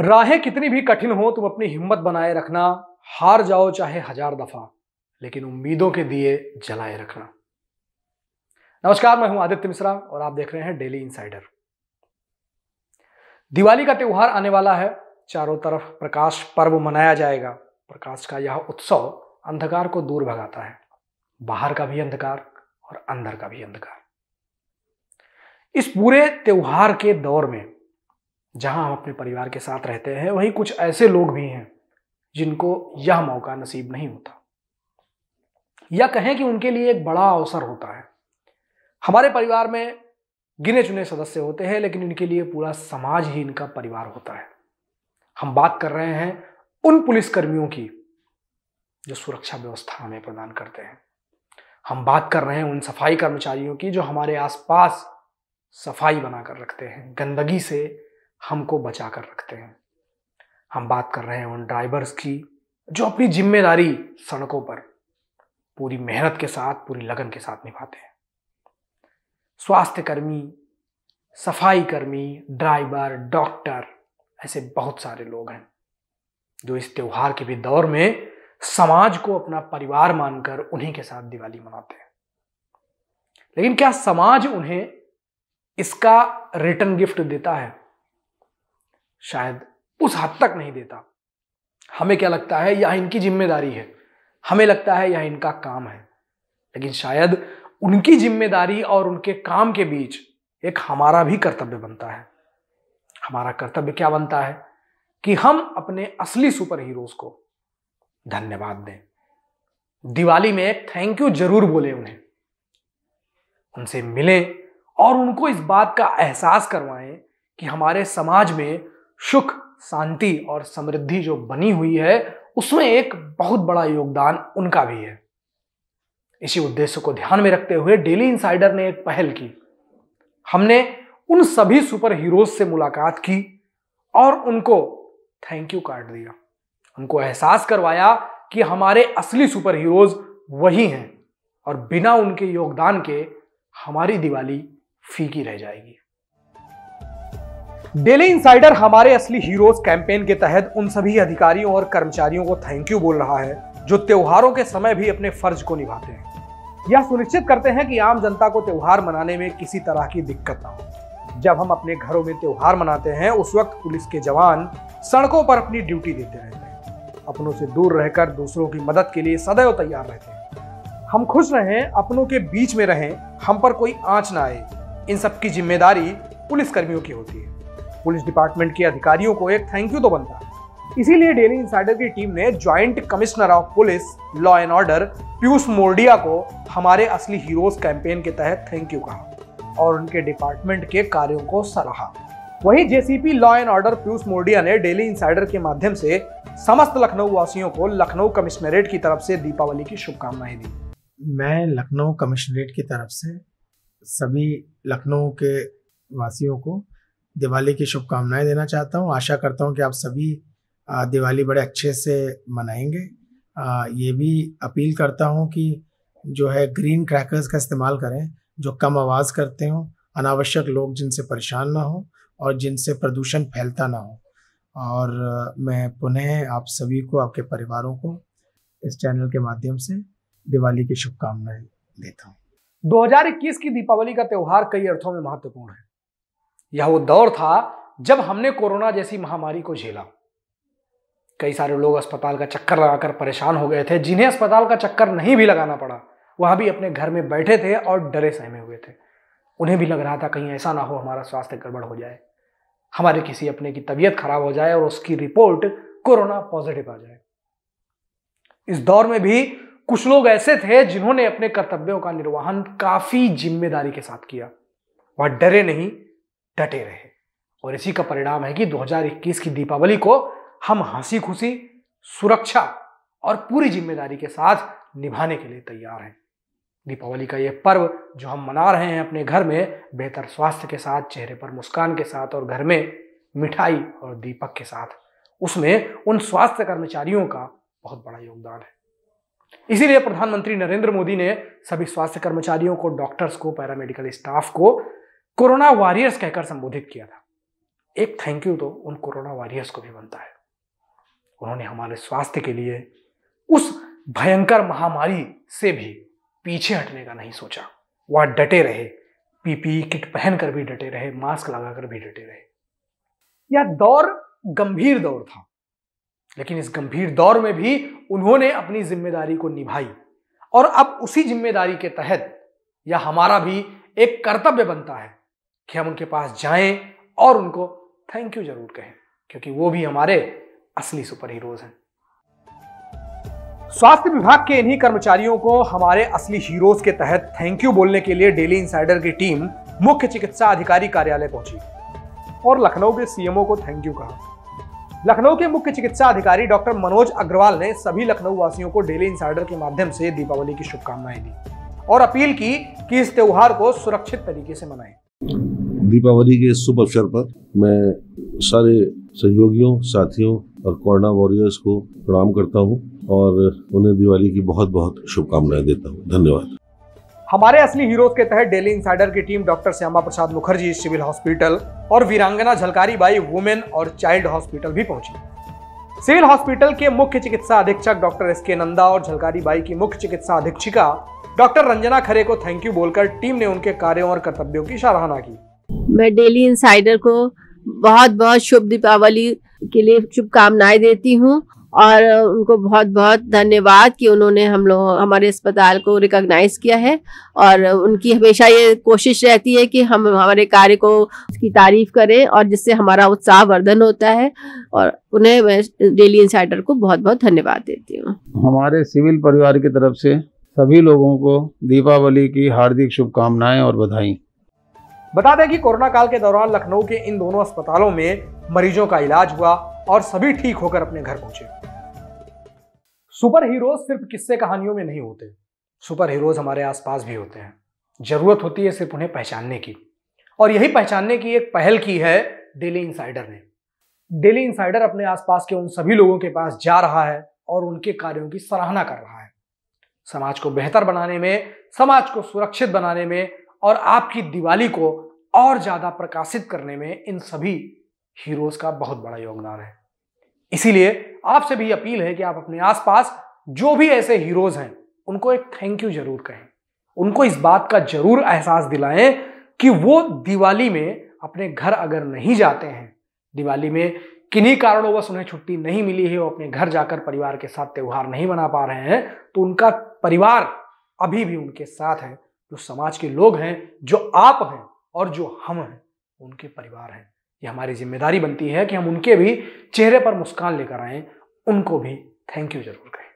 राहें कितनी भी कठिन हो तुम अपनी हिम्मत बनाए रखना हार जाओ चाहे हजार दफा लेकिन उम्मीदों के दिए जलाए रखना नमस्कार मैं हूं आदित्य मिश्रा और आप देख रहे हैं डेली इंसाइडर दिवाली का त्यौहार आने वाला है चारों तरफ प्रकाश पर्व मनाया जाएगा प्रकाश का यह उत्सव अंधकार को दूर भगाता है बाहर का भी अंधकार और अंदर का भी अंधकार इस पूरे त्यौहार के दौर में जहां हम अपने परिवार के साथ रहते हैं वहीं कुछ ऐसे लोग भी हैं जिनको यह मौका नसीब नहीं होता या कहें कि उनके लिए एक बड़ा अवसर होता है हमारे परिवार में गिने चुने सदस्य होते हैं लेकिन इनके लिए पूरा समाज ही इनका परिवार होता है हम बात कर रहे हैं उन पुलिसकर्मियों की जो सुरक्षा व्यवस्था हमें प्रदान करते हैं हम बात कर रहे हैं उन सफाई कर्मचारियों की जो हमारे आसपास सफाई बनाकर रखते हैं गंदगी से हमको बचा कर रखते हैं हम बात कर रहे हैं उन ड्राइवर्स की जो अपनी जिम्मेदारी सड़कों पर पूरी मेहनत के साथ पूरी लगन के साथ निभाते हैं स्वास्थ्यकर्मी सफाई कर्मी ड्राइवर डॉक्टर ऐसे बहुत सारे लोग हैं जो इस त्यौहार के भी दौर में समाज को अपना परिवार मानकर उन्हीं के साथ दिवाली मनाते हैं लेकिन क्या समाज उन्हें इसका रिटर्न गिफ्ट देता है शायद उस हद तक नहीं देता हमें क्या लगता है यह इनकी जिम्मेदारी है हमें लगता है यह इनका काम है लेकिन शायद उनकी जिम्मेदारी और उनके काम के बीच एक हमारा भी कर्तव्य बनता है हमारा कर्तव्य क्या बनता है कि हम अपने असली सुपर हीरोज को धन्यवाद दें दिवाली में एक थैंक यू जरूर बोले उन्हें उनसे मिलें और उनको इस बात का एहसास करवाएं कि हमारे समाज में सुख शांति और समृद्धि जो बनी हुई है उसमें एक बहुत बड़ा योगदान उनका भी है इसी उद्देश्य को ध्यान में रखते हुए डेली इंसाइडर ने एक पहल की हमने उन सभी सुपर हीरोज से मुलाकात की और उनको थैंक यू कार्ड दिया उनको एहसास करवाया कि हमारे असली सुपर हीरोज वही हैं और बिना उनके योगदान के हमारी दिवाली फीकी रह जाएगी डेली इंसाइडर हमारे असली हीरोज कैंपेन के तहत उन सभी अधिकारियों और कर्मचारियों को थैंक यू बोल रहा है जो त्योहारों के समय भी अपने फर्ज को निभाते हैं यह सुनिश्चित करते हैं कि आम जनता को त्योहार मनाने में किसी तरह की दिक्कत ना हो जब हम अपने घरों में त्योहार मनाते हैं उस वक्त पुलिस के जवान सड़कों पर अपनी ड्यूटी देते रहते हैं अपनों से दूर रहकर दूसरों की मदद के लिए सदैव तैयार रहते हैं हम खुश रहें अपनों के बीच में रहें हम पर कोई आँच ना आए इन सब की जिम्मेदारी पुलिसकर्मियों की होती है पुलिस डिपार्टमेंट के अधिकारियों को एक थैंक यू तो बनता इसीलिए डेली इंसाइडर की टीम ने joint commissioner of police law and order Piyush Mordia को हमारे असली हीरोज कैंपेन के तहत थैंक यू कहा और उनके डिपार्टमेंट के कार्यों को सराहा वहीं JCP law and order Piyush Mordia ने डेली इंसाइडर के माध्यम से समस्त लखनऊ वासियों को लखनऊ कमिश्नरेट की तरफ से दीपावली की शुभकामनाएं दी मैं लखनऊ कमिश्नरेट की तरफ से सभी लखनऊ के वासियों को दिवाली की शुभकामनाएं देना चाहता हूँ आशा करता हूँ कि आप सभी दिवाली बड़े अच्छे से मनाएंगे ये भी अपील करता हूँ कि जो है ग्रीन क्रैकर्स का इस्तेमाल करें जो कम आवाज़ करते हों अनावश्यक लोग जिनसे परेशान ना हो और जिनसे प्रदूषण फैलता ना हो और मैं पुनः आप सभी को आपके परिवारों को इस चैनल के माध्यम से दिवाली की शुभकामनाएं देता हूँ 2021 की दीपावली का त्यौहार कई अर्थों में महत्वपूर्ण है यह वो दौर था जब हमने कोरोना जैसी महामारी को झेला कई सारे लोग अस्पताल का चक्कर लगाकर परेशान हो गए थे जिन्हें अस्पताल का चक्कर नहीं भी लगाना पड़ा वहाँ भी अपने घर में बैठे थे और डरे सहमे हुए थे उन्हें भी लग रहा था कहीं ऐसा ना हो हमारा स्वास्थ्य गड़बड़ हो जाए हमारे किसी अपने की तबीयत खराब हो जाए और उसकी रिपोर्ट कोरोना पॉजिटिव आ जाए इस दौर में भी कुछ लोग ऐसे थे जिन्होंने अपने कर्तव्यों का निर्वहन काफी जिम्मेदारी के साथ किया वह डरे नहीं डटे रहे और इसी का परिणाम है कि 2021 की दीपावली को हम हंसी खुशी सुरक्षा और पूरी जिम्मेदारी के साथ निभाने के लिए तैयार हैं दीपावली का ये पर्व जो हम मना रहे हैं अपने घर में बेहतर स्वास्थ्य के साथ चेहरे पर मुस्कान के साथ और घर में मिठाई और दीपक के साथ उसमें उन स्वास्थ्य कर्मचारियों का बहुत बड़ा योगदान है इसीलिए प्रधानमंत्री नरेंद्र मोदी ने सभी स्वास्थ्य कर्मचारियों को डॉक्टर्स को पैरामेडिकल स्टाफ को कोरोना वॉरियर्स कहकर संबोधित किया था एक थैंक यू तो उन कोरोना वॉरियर्स को भी बनता है उन्होंने हमारे स्वास्थ्य के लिए उस भयंकर महामारी से भी पीछे हटने का नहीं सोचा वह डटे रहे पीपीई किट पहनकर भी डटे रहे मास्क लगाकर भी डटे रहे यह दौर गंभीर दौर था लेकिन इस गंभीर दौर में भी उन्होंने अपनी जिम्मेदारी को निभाई और अब उसी जिम्मेदारी के तहत यह हमारा भी एक कर्तव्य बनता है कि हम उनके पास जाएं और उनको थैंक यू जरूर कहें क्योंकि वो भी हमारे असली सुपर हीरोज हैं स्वास्थ्य विभाग के इन्हीं कर्मचारियों को हमारे असली हीरोज के तहत थैंक यू बोलने के लिए डेली इंसाइडर की टीम मुख्य चिकित्सा अधिकारी कार्यालय पहुंची और लखनऊ के सीएमओ को थैंक यू कहा लखनऊ के मुख्य चिकित्सा अधिकारी डॉक्टर मनोज अग्रवाल ने सभी लखनऊ वासियों को डेली इंसाइडर के माध्यम से दीपावली की शुभकामनाएं दी और अपील की कि इस त्योहार को सुरक्षित तरीके से मनाएं दीपावली के शुभ अवसर पर मैं सारे सहयोगियों साथियों और कोरोना वॉरियर्स को प्रणाम करता हूँ और उन्हें दिवाली की बहुत बहुत शुभकामनाएं देता हूँ धन्यवाद हमारे असली हीरोज के तहत डेली इंसाइडर की team doctor Shyama Prasad Mukherjee civil hospital और वीरांगना झलकारी बाई वुमेन और चाइल्ड हॉस्पिटल भी पहुंची सिविल हॉस्पिटल के मुख्य चिकित्सा अधीक्षक डॉक्टर एस के नंदा और झलकारी बाई की मुख्य चिकित्सा अधीक्षिका डॉक्टर रंजना खरे को थैंक यू बोलकर टीम ने उनके कार्यों और कर्तव्यों की सराहना की मैं डेली इंसाइडर को बहुत बहुत शुभ दीपावली के लिए शुभकामनाएं देती हूँ और उनको बहुत बहुत धन्यवाद कि उन्होंने हम लोग हमारे अस्पताल को रिकॉग्नाइज किया है और उनकी हमेशा ये कोशिश रहती है कि हम हमारे कार्य को उसकी तारीफ करें और जिससे हमारा उत्साह वर्धन होता है और उन्हें मैं डेली इंसाइडर को बहुत बहुत धन्यवाद देती हूँ हमारे सिविल परिवार की तरफ से सभी लोगों को दीपावली की हार्दिक शुभकामनाएं और बधाई बता दें कि कोरोना काल के दौरान लखनऊ के इन दोनों अस्पतालों में मरीजों का इलाज हुआ और सभी ठीक होकर अपने घर पहुंचे सुपर हीरो सिर्फ किस्से कहानियों में नहीं होते सुपर हीरोज हमारे आसपास भी होते हैं जरूरत होती है सिर्फ उन्हें पहचानने की और यही पहचानने की एक पहल की है डेली इंसाइडर ने डेली इंसाइडर अपने आसपास के उन सभी लोगों के पास जा रहा है और उनके कार्यों की सराहना कर रहा है समाज को बेहतर बनाने में समाज को सुरक्षित बनाने में और आपकी दिवाली को और ज़्यादा प्रकाशित करने में इन सभी हीरोज का बहुत बड़ा योगदान है इसीलिए आपसे भी अपील है कि आप अपने आसपास जो भी ऐसे हीरोज हैं उनको एक थैंक यू जरूर कहें उनको इस बात का जरूर एहसास दिलाएं कि वो दिवाली में अपने घर अगर नहीं जाते हैं दिवाली में किन्हीं कारणों बस उन्हें छुट्टी नहीं मिली है वो अपने घर जाकर परिवार के साथ त्यौहार नहीं मना पा रहे हैं तो उनका परिवार अभी भी उनके साथ है जो समाज के लोग हैं जो आप हैं और जो हम हैं उनके परिवार हैं ये हमारी जिम्मेदारी बनती है कि हम उनके भी चेहरे पर मुस्कान लेकर आएं उनको भी थैंक यू जरूर कहें